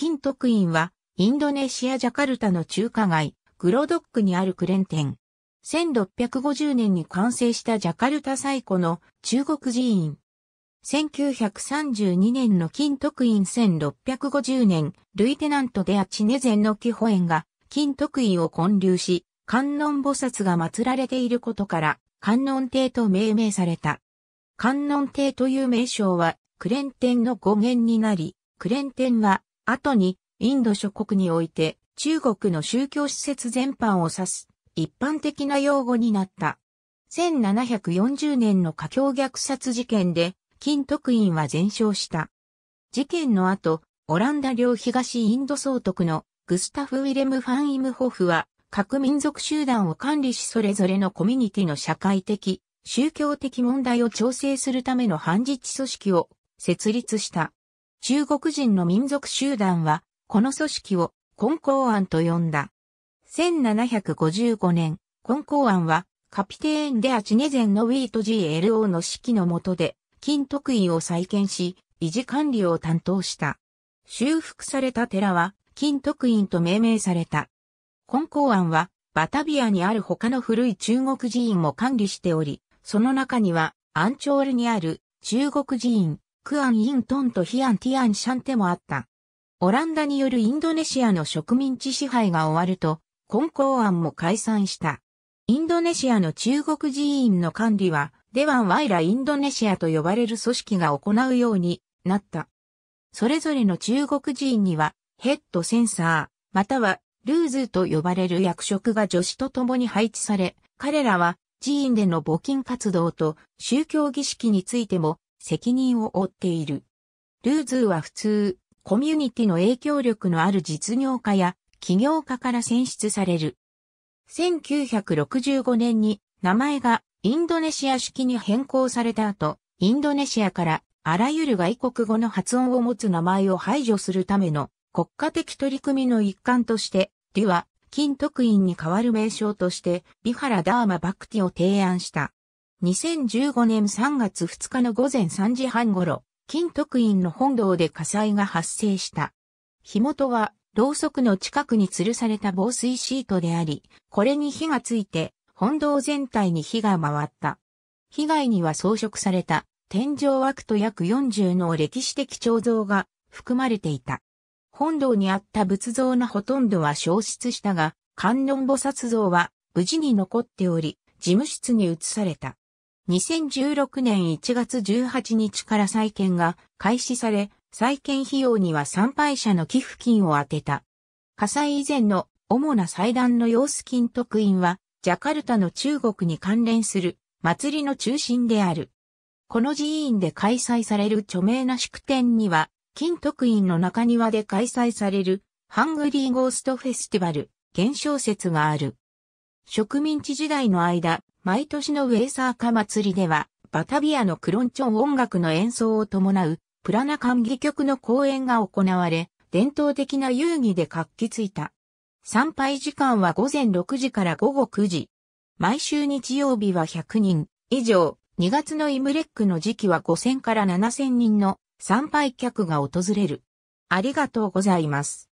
金徳院は、インドネシア・ジャカルタの中華街、グロドックにあるクレン店。1650年に完成したジャカルタ最古の中国寺院。1932年の金徳院1650年、ルイテナントでアチネゼンの基保園が金徳院を建立し、観音菩薩が祀られていることから、観音帝と命名された。観音帝という名称は、クレン天の語源になり、クレン天は後に、インド諸国において、中国の宗教施設全般を指す、一般的な用語になった。1740年の華僑虐殺事件で、金徳院は全焼した。事件の後、オランダ領東インド総督のグスタフ・ウィレム・ファン・イムホフは、各民族集団を管理しそれぞれのコミュニティの社会的、宗教的問題を調整するための反日組織を設立した。中国人の民族集団は、この組織を根高案と呼んだ。1755年、根高案は、カピテーン・デ・アチネゼンのウィート GLO の指揮の下で、金徳院を再建し、維持管理を担当した。修復された寺は、金徳院と命名された。根高案は、バタビアにある他の古い中国寺院も管理しており、その中には、アンチョールにある中国寺院、クアン・イントンとヒアン・ティアン・シャンテもあった。オランダによるインドネシアの植民地支配が終わると、根高案も解散した。インドネシアの中国寺院の管理は、デワン・ワイラ・インドネシアと呼ばれる組織が行うようになった。それぞれの中国寺院には、ヘッドセンサー、またはルーズと呼ばれる役職が助手と共に配置され、彼らは寺院での募金活動と宗教儀式についても責任を負っている。ルーズーは普通、コミュニティの影響力のある実業家や起業家から選出される。1965年に名前がインドネシア式に変更された後、インドネシアからあらゆる外国語の発音を持つ名前を排除するための国家的取り組みの一環として、デュは金特院に代わる名称としてビハラ・ダーマ・バクティを提案した。2015年3月2日の午前3時半頃、金徳院の本堂で火災が発生した。火元は、ろうそくの近くに吊るされた防水シートであり、これに火がついて、本堂全体に火が回った。被害には装飾された、天井枠と約40の歴史的彫像が含まれていた。本堂にあった仏像のほとんどは消失したが、観音菩薩像は無事に残っており、事務室に移された。2016年1月18日から再建が開始され、再建費用には参拝者の寄付金を充てた。火災以前の主な祭壇の様子金徳院は、ジャカルタの中国に関連する祭りの中心である。この寺院で開催される著名な祝典には、金徳院の中庭で開催されるハングリーゴーストフェスティバル、現象説がある。植民地時代の間、毎年のウェーサーカ祭りでは、バタビアのクロンチョン音楽の演奏を伴う、プラナ歓議曲の公演が行われ、伝統的な遊戯で活気づいた。参拝時間は午前6時から午後9時。毎週日曜日は100人以上、2月のイムレックの時期は5000から7000人の参拝客が訪れる。ありがとうございます。